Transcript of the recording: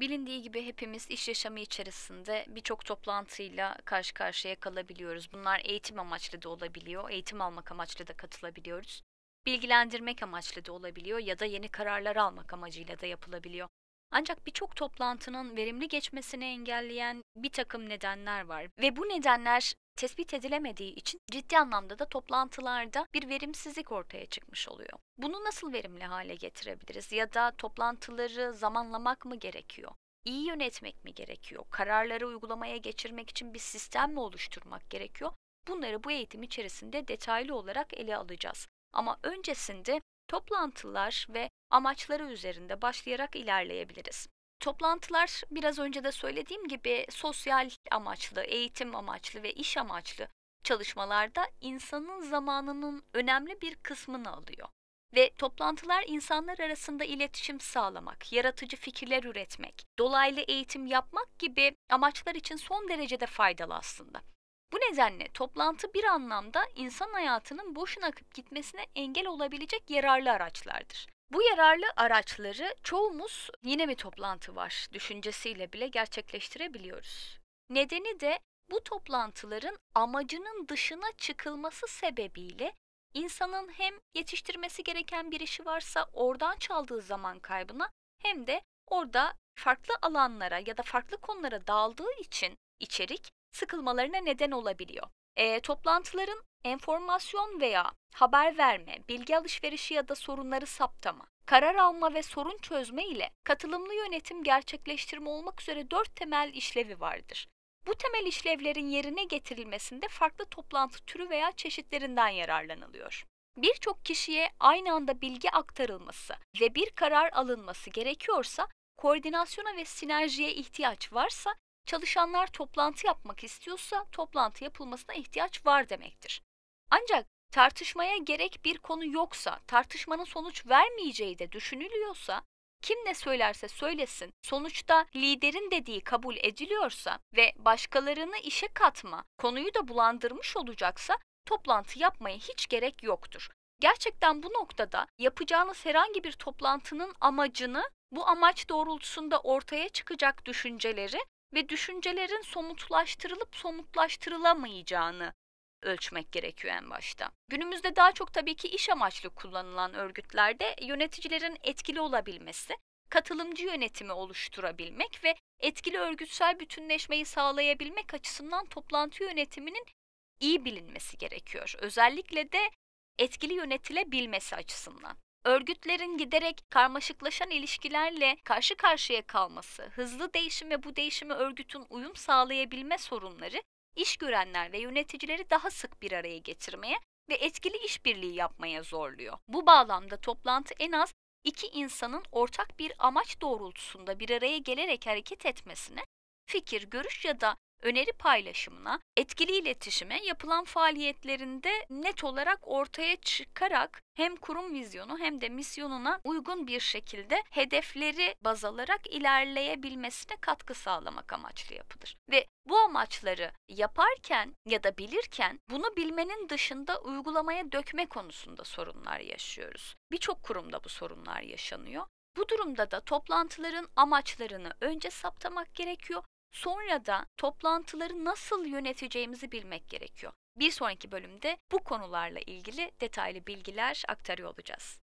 Bilindiği gibi hepimiz iş yaşamı içerisinde birçok toplantıyla karşı karşıya kalabiliyoruz. Bunlar eğitim amaçlı da olabiliyor, eğitim almak amaçlı da katılabiliyoruz. Bilgilendirmek amaçlı da olabiliyor ya da yeni kararlar almak amacıyla da yapılabiliyor. Ancak birçok toplantının verimli geçmesini engelleyen bir takım nedenler var ve bu nedenler tespit edilemediği için ciddi anlamda da toplantılarda bir verimsizlik ortaya çıkmış oluyor. Bunu nasıl verimli hale getirebiliriz ya da toplantıları zamanlamak mı gerekiyor? İyi yönetmek mi gerekiyor? Kararları uygulamaya geçirmek için bir sistem mi oluşturmak gerekiyor? Bunları bu eğitim içerisinde detaylı olarak ele alacağız. Ama öncesinde toplantılar ve amaçları üzerinde başlayarak ilerleyebiliriz. Toplantılar biraz önce de söylediğim gibi sosyal amaçlı, eğitim amaçlı ve iş amaçlı çalışmalarda insanın zamanının önemli bir kısmını alıyor. Ve toplantılar insanlar arasında iletişim sağlamak, yaratıcı fikirler üretmek, dolaylı eğitim yapmak gibi amaçlar için son derecede faydalı aslında. Bu nedenle toplantı bir anlamda insan hayatının boşuna akıp gitmesine engel olabilecek yararlı araçlardır. Bu yararlı araçları çoğumuz yine mi toplantı var düşüncesiyle bile gerçekleştirebiliyoruz. Nedeni de bu toplantıların amacının dışına çıkılması sebebiyle insanın hem yetiştirmesi gereken bir işi varsa oradan çaldığı zaman kaybına hem de orada farklı alanlara ya da farklı konulara daldığı için içerik sıkılmalarına neden olabiliyor. E, toplantıların enformasyon veya haber verme, bilgi alışverişi ya da sorunları saptama, karar alma ve sorun çözme ile katılımlı yönetim gerçekleştirme olmak üzere dört temel işlevi vardır. Bu temel işlevlerin yerine getirilmesinde farklı toplantı türü veya çeşitlerinden yararlanılıyor. Birçok kişiye aynı anda bilgi aktarılması ve bir karar alınması gerekiyorsa, koordinasyona ve sinerjiye ihtiyaç varsa, çalışanlar toplantı yapmak istiyorsa toplantı yapılmasına ihtiyaç var demektir. Ancak tartışmaya gerek bir konu yoksa, tartışmanın sonuç vermeyeceği de düşünülüyorsa, kim ne söylerse söylesin, sonuçta liderin dediği kabul ediliyorsa ve başkalarını işe katma, konuyu da bulandırmış olacaksa toplantı yapmaya hiç gerek yoktur. Gerçekten bu noktada yapacağınız herhangi bir toplantının amacını, bu amaç doğrultusunda ortaya çıkacak düşünceleri ve düşüncelerin somutlaştırılıp somutlaştırılamayacağını ölçmek gerekiyor en başta. Günümüzde daha çok tabii ki iş amaçlı kullanılan örgütlerde yöneticilerin etkili olabilmesi, katılımcı yönetimi oluşturabilmek ve etkili örgütsel bütünleşmeyi sağlayabilmek açısından toplantı yönetiminin iyi bilinmesi gerekiyor. Özellikle de etkili yönetilebilmesi açısından. Örgütlerin giderek karmaşıklaşan ilişkilerle karşı karşıya kalması, hızlı değişim ve bu değişime örgütün uyum sağlayabilme sorunları iş görenler ve yöneticileri daha sık bir araya getirmeye ve etkili işbirliği yapmaya zorluyor. Bu bağlamda toplantı en az iki insanın ortak bir amaç doğrultusunda bir araya gelerek hareket etmesine, fikir, görüş ya da öneri paylaşımına, etkili iletişime yapılan faaliyetlerinde net olarak ortaya çıkarak hem kurum vizyonu hem de misyonuna uygun bir şekilde hedefleri baz alarak ilerleyebilmesine katkı sağlamak amaçlı yapılır. Ve bu amaçları yaparken ya da bilirken bunu bilmenin dışında uygulamaya dökme konusunda sorunlar yaşıyoruz. Birçok kurumda bu sorunlar yaşanıyor. Bu durumda da toplantıların amaçlarını önce saptamak gerekiyor Sonra da toplantıları nasıl yöneteceğimizi bilmek gerekiyor. Bir sonraki bölümde bu konularla ilgili detaylı bilgiler aktarıyor olacağız.